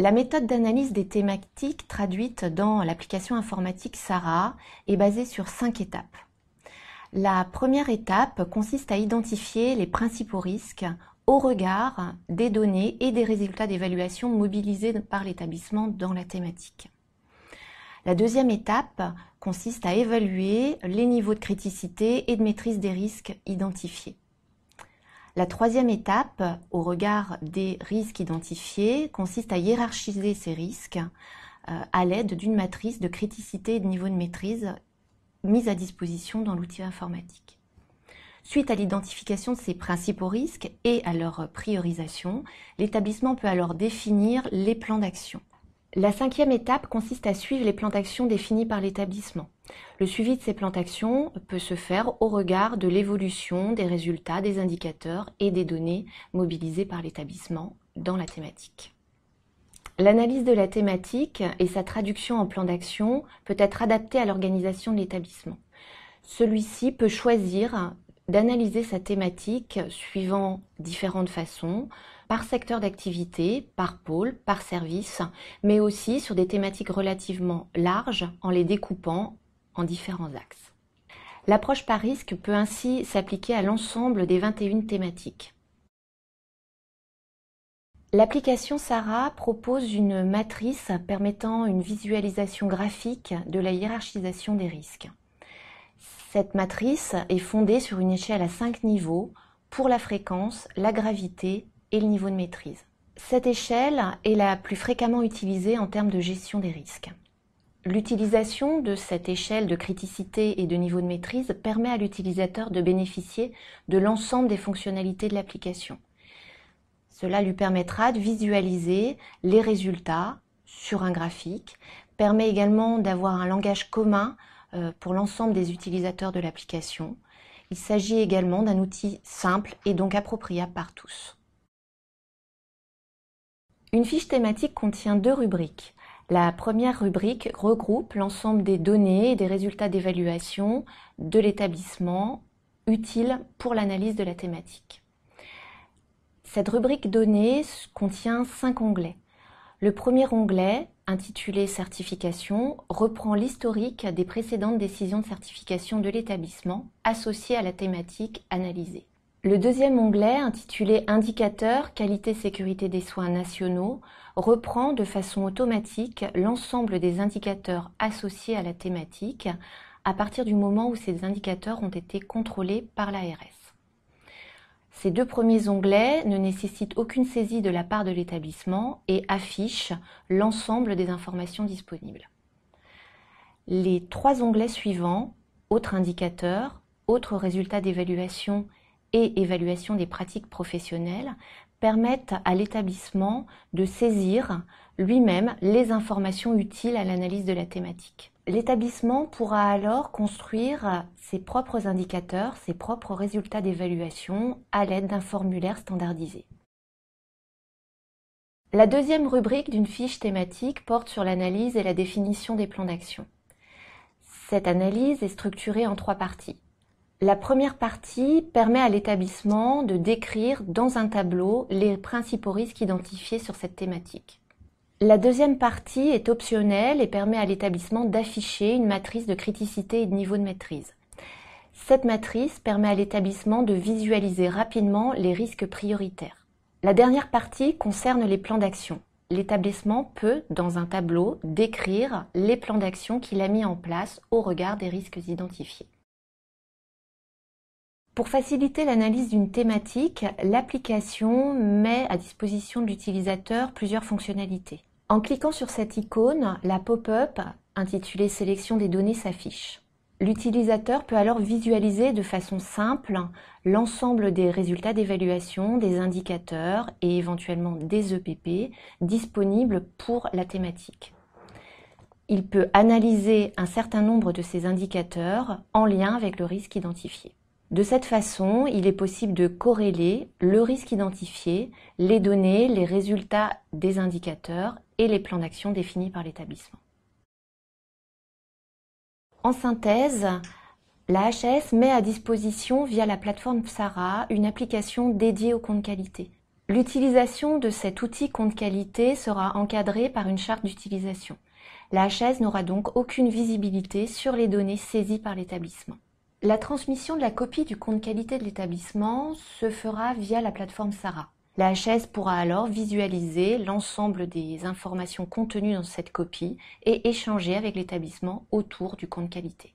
La méthode d'analyse des thématiques traduite dans l'application informatique SARA est basée sur cinq étapes. La première étape consiste à identifier les principaux risques au regard des données et des résultats d'évaluation mobilisés par l'établissement dans la thématique. La deuxième étape consiste à évaluer les niveaux de criticité et de maîtrise des risques identifiés. La troisième étape, au regard des risques identifiés, consiste à hiérarchiser ces risques euh, à l'aide d'une matrice de criticité et de niveau de maîtrise mise à disposition dans l'outil informatique. Suite à l'identification de ces principaux risques et à leur priorisation, l'établissement peut alors définir les plans d'action. La cinquième étape consiste à suivre les plans d'action définis par l'établissement. Le suivi de ces plans d'action peut se faire au regard de l'évolution des résultats, des indicateurs et des données mobilisées par l'établissement dans la thématique. L'analyse de la thématique et sa traduction en plan d'action peut être adaptée à l'organisation de l'établissement. Celui-ci peut choisir d'analyser sa thématique suivant différentes façons, par secteur d'activité, par pôle, par service, mais aussi sur des thématiques relativement larges en les découpant en différents axes. L'approche par risque peut ainsi s'appliquer à l'ensemble des 21 thématiques. L'application SARA propose une matrice permettant une visualisation graphique de la hiérarchisation des risques. Cette matrice est fondée sur une échelle à 5 niveaux pour la fréquence, la gravité et le niveau de maîtrise. Cette échelle est la plus fréquemment utilisée en termes de gestion des risques. L'utilisation de cette échelle de criticité et de niveau de maîtrise permet à l'utilisateur de bénéficier de l'ensemble des fonctionnalités de l'application. Cela lui permettra de visualiser les résultats sur un graphique, permet également d'avoir un langage commun euh, pour l'ensemble des utilisateurs de l'application. Il s'agit également d'un outil simple et donc appropriable par tous. Une fiche thématique contient deux rubriques. La première rubrique regroupe l'ensemble des données et des résultats d'évaluation de l'établissement utiles pour l'analyse de la thématique. Cette rubrique données contient cinq onglets. Le premier onglet intitulé Certification reprend l'historique des précédentes décisions de certification de l'établissement associées à la thématique analysée. Le deuxième onglet, intitulé Indicateurs qualité-sécurité des soins nationaux, reprend de façon automatique l'ensemble des indicateurs associés à la thématique à partir du moment où ces indicateurs ont été contrôlés par l'ARS. Ces deux premiers onglets ne nécessitent aucune saisie de la part de l'établissement et affichent l'ensemble des informations disponibles. Les trois onglets suivants, autres indicateurs, autres résultats d'évaluation et évaluation des pratiques professionnelles, permettent à l'établissement de saisir lui-même les informations utiles à l'analyse de la thématique. L'établissement pourra alors construire ses propres indicateurs, ses propres résultats d'évaluation à l'aide d'un formulaire standardisé. La deuxième rubrique d'une fiche thématique porte sur l'analyse et la définition des plans d'action. Cette analyse est structurée en trois parties. La première partie permet à l'établissement de décrire dans un tableau les principaux risques identifiés sur cette thématique. La deuxième partie est optionnelle et permet à l'établissement d'afficher une matrice de criticité et de niveau de maîtrise. Cette matrice permet à l'établissement de visualiser rapidement les risques prioritaires. La dernière partie concerne les plans d'action. L'établissement peut, dans un tableau, décrire les plans d'action qu'il a mis en place au regard des risques identifiés. Pour faciliter l'analyse d'une thématique, l'application met à disposition de l'utilisateur plusieurs fonctionnalités. En cliquant sur cette icône, la pop-up intitulée Sélection des données s'affiche. L'utilisateur peut alors visualiser de façon simple l'ensemble des résultats d'évaluation, des indicateurs et éventuellement des EPP disponibles pour la thématique. Il peut analyser un certain nombre de ces indicateurs en lien avec le risque identifié. De cette façon, il est possible de corréler le risque identifié, les données, les résultats des indicateurs et les plans d'action définis par l'établissement. En synthèse, la HS met à disposition via la plateforme Psara une application dédiée au compte qualité. L'utilisation de cet outil compte qualité sera encadrée par une charte d'utilisation. La HS n'aura donc aucune visibilité sur les données saisies par l'établissement. La transmission de la copie du compte qualité de l'établissement se fera via la plateforme Sara. La chaise pourra alors visualiser l'ensemble des informations contenues dans cette copie et échanger avec l'établissement autour du compte qualité.